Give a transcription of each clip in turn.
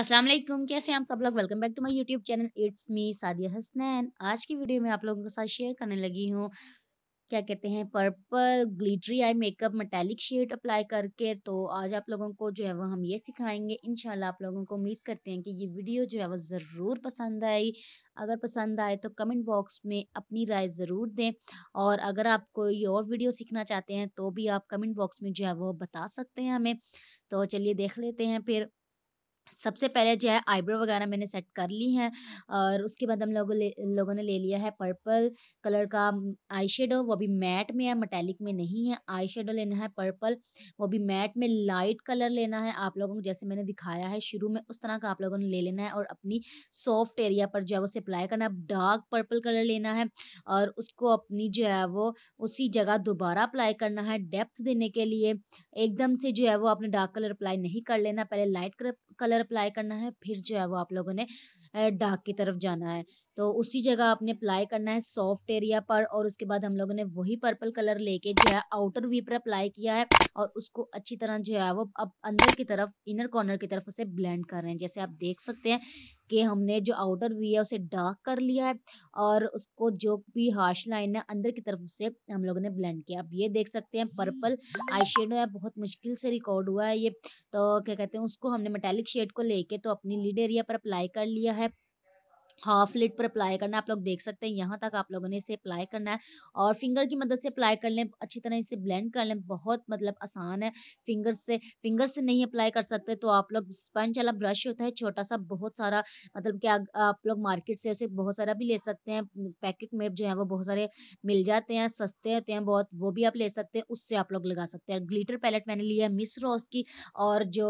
अस्सलाम वालेकुम कैसे हैं आप सब लोग welcome back to my YouTube channel it's me Sadia Hasnain आज की वीडियो में आप लोगों के साथ शेयर करने लगी हूँ क्या कहते हैं purple glittery eye makeup metallic shade apply करके तो आज आप लोगों को जो है वो हम ये सिखाएंगे इनशाला आप लोगों को उम्मीद करते हैं कि ये वीडियो जो है वो ज़रूर पसंद आई अगर पसंद आए तो कमेंट बॉक्स में अपनी राय ज़रूर दें और अगर आप कोई और वीडियो सीखना चाहते हैं तो भी आप कमेंट बॉक्स में जो है वो बता सकते हैं हमें तो चलिए देख लेते हैं फिर सबसे पहले जो है आईब्रो वगैरह मैंने सेट कर ली है और उसके बाद हम लोगों ले लोगों ने ले लिया है पर्पल कलर का आई शेडो वो भी मैट में है मटैलिक में नहीं है आई शेडो लेना है पर्पल वो भी मैट में लाइट कलर लेना है आप लोगों को जैसे मैंने दिखाया है शुरू में उस तरह का आप लोगों ने ले लेना है और अपनी सॉफ्ट एरिया पर जो है वो अप्लाई करना है डार्क पर्पल कलर लेना है और उसको अपनी जो है वो उसी जगह दोबारा अप्लाई करना है डेप्थ देने के लिए एकदम से जो है वो अपने डार्क कलर अप्लाई नहीं कर लेना पहले लाइट कलर कलर अप्लाई करना है फिर जो है वो आप लोगों ने डाक की तरफ जाना है तो उसी जगह आपने अप्लाई करना है सॉफ्ट एरिया पर और उसके बाद हम लोगों ने वही पर्पल कलर लेके जो है आउटर वी पर अप्लाई किया है और उसको अच्छी तरह जो है वो अब अंदर की तरफ इनर कॉर्नर की तरफ उसे ब्लेंड कर रहे हैं जैसे आप देख सकते हैं कि हमने जो आउटर वी है उसे डार्क कर लिया है और उसको जो भी हार्श लाइन है अंदर की तरफ से हम लोगों ने ब्लेंड किया आप ये देख सकते हैं पर्पल आई शेड है बहुत मुश्किल से रिकॉर्ड हुआ है ये तो क्या कहते हैं उसको हमने मेटेलिक शेड को लेके तो अपनी लीड एरिया पर अप्लाई कर लिया है हाफ लिट पर अप्लाई करना है आप लोग देख सकते हैं यहाँ तक आप लोगों ने इसे अप्लाई करना है और फिंगर की मदद से अप्लाई कर लें अच्छी तरह इसे ब्लेंड कर लें बहुत मतलब आसान है फिंगर से फिंगर से नहीं अप्लाई कर सकते तो आप लोग स्पंज वाला ब्रश होता है छोटा सा बहुत सारा मतलब क्या आप लोग मार्केट से उसे बहुत सारा भी ले सकते हैं पैकेट में जो है वो बहुत सारे मिल जाते हैं सस्ते होते हैं बहुत वो भी आप ले सकते हैं उससे आप लोग लगा सकते हैं ग्लीटर पैलेट मैंने लिया है मिस रोज की और जो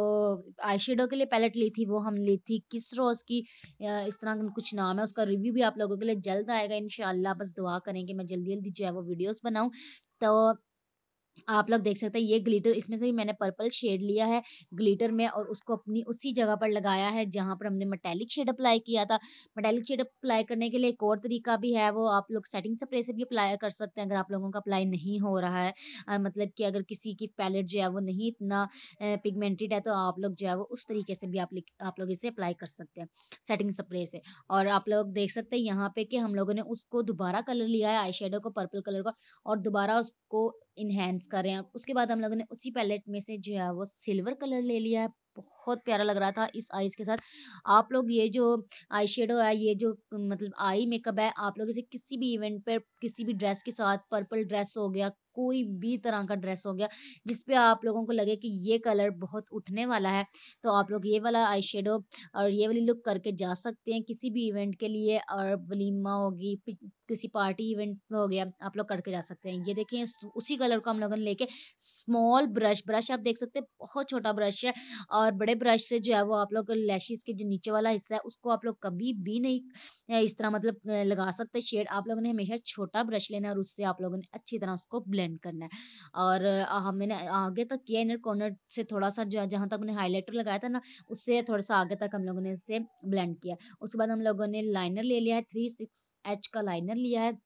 आई के लिए पैलेट ली थी वो हम ली थी किस रोज की इस तरह कुछ नाम है उसका रिव्यू भी आप लोगों के लिए जल्द आएगा इनशाला बस दुआ करें कि मैं जल्दी जल्दी जो है वो वीडियोस बनाऊं तो आप लोग देख सकते हैं ये ग्लिटर इसमें से भी मैंने पर्पल शेड लिया है ग्लिटर में और उसको अपनी उसी जगह पर लगाया है जहां पर हमने मेटेलिक शेड अप्लाई किया था मेटेलिक शेड अप्लाई करने के लिए एक और तरीका भी है वो आप लोग सेटिंग स्प्रे से भी अप्लाई कर सकते हैं अगर आप लोगों का अप्लाई नहीं हो रहा है आ, मतलब कि अगर किसी की पैलेट जो है वो नहीं इतना पिगमेंटेड है तो आप लोग जो है वो उस तरीके से भी आप आप लोग इसे अप्लाई कर सकते हैं सेटिंग स्प्रे से और आप लोग देख सकते हैं यहाँ पे कि हम लोगों ने उसको दोबारा कलर लिया है आई को पर्पल कलर का और दोबारा उसको इनहेंस कर रहे हैं उसके बाद हम लोगों ने उसी पैलेट में से जो है वो सिल्वर कलर ले लिया है बहुत प्यारा लग रहा था इस आईज के साथ आप लोग ये जो आई शेडो है ये जो मतलब आई मेकअप है आप लोग इसे किसी भी इवेंट पर किसी भी ड्रेस के साथ पर्पल ड्रेस हो गया कोई भी तरह का ड्रेस हो गया जिसपे आप लोगों को लगे कि ये कलर बहुत उठने वाला है तो आप लोग ये वाला आई शेडो और ये वाली लुक करके जा सकते हैं किसी भी इवेंट के लिए और वलीमा होगी किसी पार्टी इवेंट हो गया आप लोग करके जा सकते हैं ये देखिए उसी कलर को हम लोगों ने लेके स्मॉल ब्रश ब्रश आप देख सकते हैं बहुत छोटा ब्रश है और बड़े ब्रश से जो है वो आप लोग लैशेज के जो नीचे वाला हिस्सा है उसको आप लोग कभी भी नहीं इस तरह मतलब लगा सकते शेड आप लोगों ने हमेशा छोटा ब्रश लेना और उससे आप लोगों ने अच्छी तरह उसको ब्लेंड ब्लेंड करना है और हमने आगे तक किया इनर कॉर्नर से थोड़ा सा जो जहाँ तक उन्हें हाईलाइटर लगाया था ना उससे थोड़ा सा आगे तक हम लोगों ने इसे ब्लेंड किया उसके बाद हम लोगों ने लाइनर ले लिया है थ्री सिक्स एच का लाइनर लिया है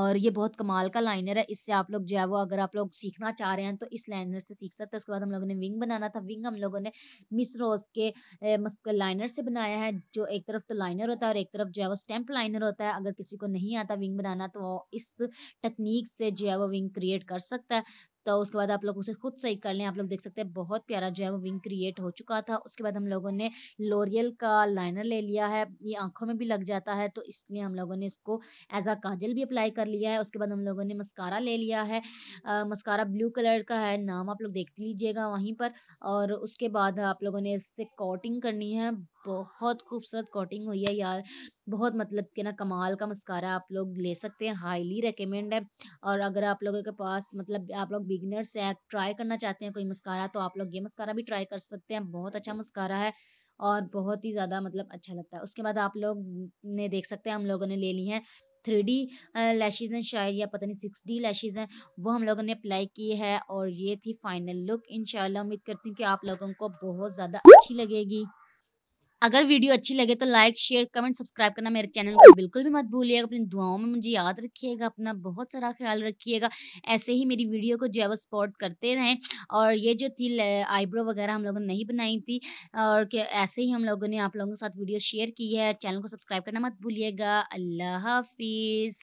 और ये बहुत कमाल का लाइनर है इससे आप लोग जो है वो अगर आप लोग सीखना चाह रहे हैं तो इस लाइनर से सीख सकते हैं उसके बाद हम लोगों ने विंग बनाना था विंग हम लोगों ने मिस रोज के लाइनर से बनाया है जो एक तरफ तो लाइनर होता है और एक तरफ जो है वो स्टैंप लाइनर होता है अगर किसी को नहीं आता विंग बनाना तो इस टेक्निक से जो है वो विंग क्रिएट कर सकता है तो उसके बाद आप लोग उसे खुद सही कर लें आप लोग देख सकते हैं बहुत प्यारा जो है वो विंग क्रिएट हो चुका था उसके बाद हम लोगों ने लोरियल का लाइनर ले लिया है ये आंखों में भी लग जाता है तो इसलिए हम लोगों ने इसको एज आ काजल भी अप्लाई कर लिया है उसके बाद हम लोगों ने मस्कारा ले लिया है मस्कारा ब्लू कलर का है नाम आप लोग देख लीजिएगा वहीं पर और उसके बाद आप लोगों ने इससे कॉटिंग करनी है बहुत खूबसूरत कोटिंग हुई है यार बहुत मतलब कि ना कमाल का मस्कारा आप लोग ले सकते हैं हाईली रिकमेंड है और अगर आप लोगों के पास मतलब आप लोग बिगनर्स हैं ट्राई करना चाहते हैं कोई मस्कारा तो आप लोग ये मस्कारा भी ट्राई कर सकते हैं बहुत अच्छा मस्कारा है और बहुत ही ज़्यादा मतलब अच्छा लगता है उसके बाद आप लोग ने देख सकते हैं हम लोगों ने ले ली है थ्री डी लैशेज़ हैं शायद या पता नहीं सिक्स डी लैशेज़ हैं वो हम लोगों ने अप्लाई की है और ये थी फाइनल लुक इनशाला उम्मीद करती हूँ कि आप लोगों को बहुत ज़्यादा अच्छी लगेगी अगर वीडियो अच्छी लगे तो लाइक शेयर कमेंट सब्सक्राइब करना मेरे चैनल को बिल्कुल भी मत भूलिएगा अपनी दुआओं में मुझे याद रखिएगा अपना बहुत सारा ख्याल रखिएगा ऐसे ही मेरी वीडियो को जो है वो सपोर्ट करते रहें और ये जो थी आईब्रो वगैरह हम लोगों ने नहीं बनाई थी और ऐसे ही हम लोगों ने आप लोगों के साथ वीडियो शेयर की है चैनल को सब्सक्राइब करना मत भूलिएगा अल्लाह हाफिज़